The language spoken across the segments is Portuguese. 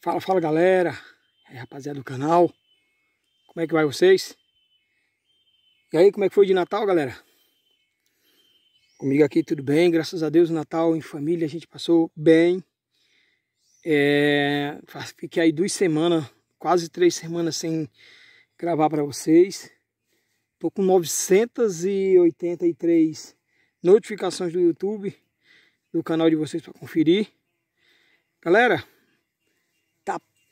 Fala, fala galera, rapaziada do canal, como é que vai vocês? E aí, como é que foi de Natal, galera? Comigo aqui tudo bem, graças a Deus, Natal em família a gente passou bem. É... Fiquei aí duas semanas, quase três semanas sem gravar para vocês. Tô com 983 notificações do YouTube, do canal de vocês para conferir. Galera,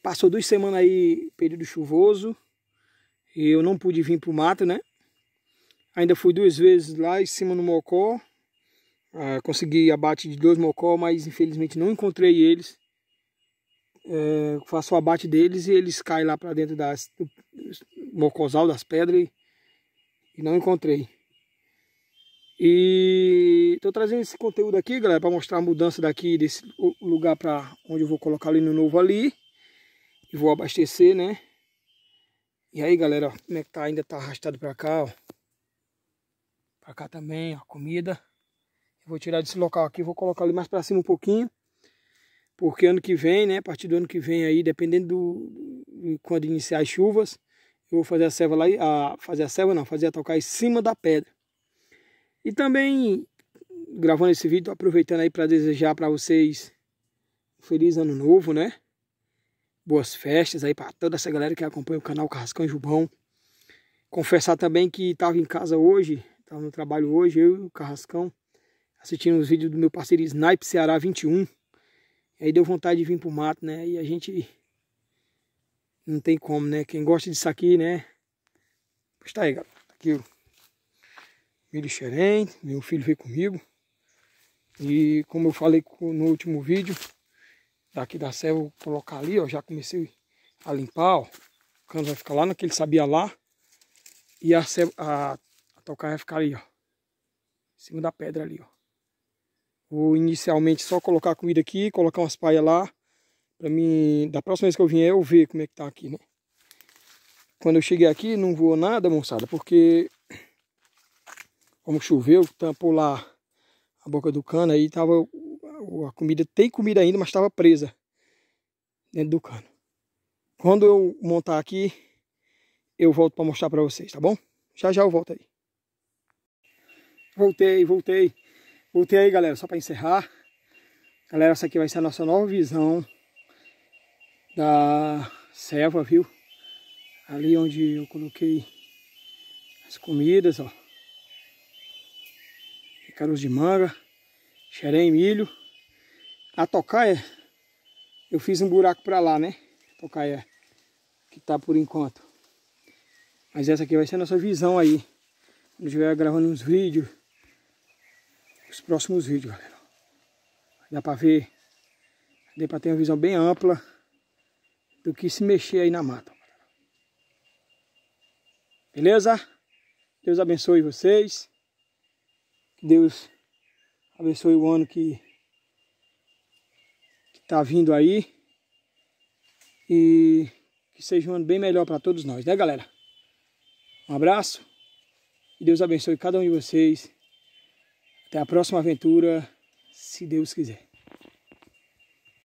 Passou duas semanas aí, período chuvoso. E eu não pude vir pro mato, né? Ainda fui duas vezes lá em cima no mocó. Ah, consegui abate de dois mocó, mas infelizmente não encontrei eles. É, faço o abate deles e eles caem lá para dentro das, do mocosal, das pedras. E, e não encontrei. E tô trazendo esse conteúdo aqui, galera, para mostrar a mudança daqui desse lugar para onde eu vou colocar ali no novo ali e vou abastecer, né? E aí, galera, ó, como é que tá? Ainda tá arrastado pra cá, ó. Pra cá também, ó, comida. Eu vou tirar desse local aqui, vou colocar ali mais pra cima um pouquinho. Porque ano que vem, né, a partir do ano que vem aí, dependendo do, quando iniciar as chuvas, eu vou fazer a serva lá, a, fazer a serva não, fazer a tocar em cima da pedra. E também, gravando esse vídeo, aproveitando aí para desejar para vocês um feliz ano novo, né? boas festas aí para toda essa galera que acompanha o canal Carrascão e Jubão. Confessar também que estava em casa hoje, estava no trabalho hoje, eu e o Carrascão, assistindo os vídeos do meu parceiro Snipe Ceará 21. aí deu vontade de vir pro mato, né? E a gente não tem como, né? Quem gosta disso aqui, né? Está aí, galera. Tá aqui o milho xerém, meu filho veio comigo. E como eu falei no último vídeo, daqui da serra, vou colocar ali, ó, já comecei a limpar, ó, o cano vai ficar lá naquele sabia lá, e a, serva, a, a tocar vai ficar ali, ó, em cima da pedra ali, ó. Vou inicialmente só colocar a comida aqui, colocar umas paias lá, pra mim, da próxima vez que eu vier, eu ver como é que tá aqui, né. Quando eu cheguei aqui, não voou nada, moçada, porque como choveu, tampou lá a boca do cano, aí tava a comida tem comida ainda, mas estava presa dentro do cano. Quando eu montar aqui, eu volto para mostrar para vocês, tá bom? Já já eu volto aí. Voltei, voltei. Voltei aí, galera, só para encerrar. Galera, essa aqui vai ser a nossa nova visão da selva, viu? Ali onde eu coloquei as comidas, ó. caros de manga, xerém, milho. A tocaia, eu fiz um buraco para lá, né? A tocaia que tá por enquanto. Mas essa aqui vai ser a nossa visão aí. Quando estiver gravando uns vídeos. Os próximos vídeos, galera. Dá para ver. Dá para ter uma visão bem ampla do que se mexer aí na mata. Beleza? Deus abençoe vocês. Que Deus abençoe o ano que tá vindo aí. E que seja um ano bem melhor para todos nós, né, galera? Um abraço e Deus abençoe cada um de vocês. Até a próxima aventura, se Deus quiser.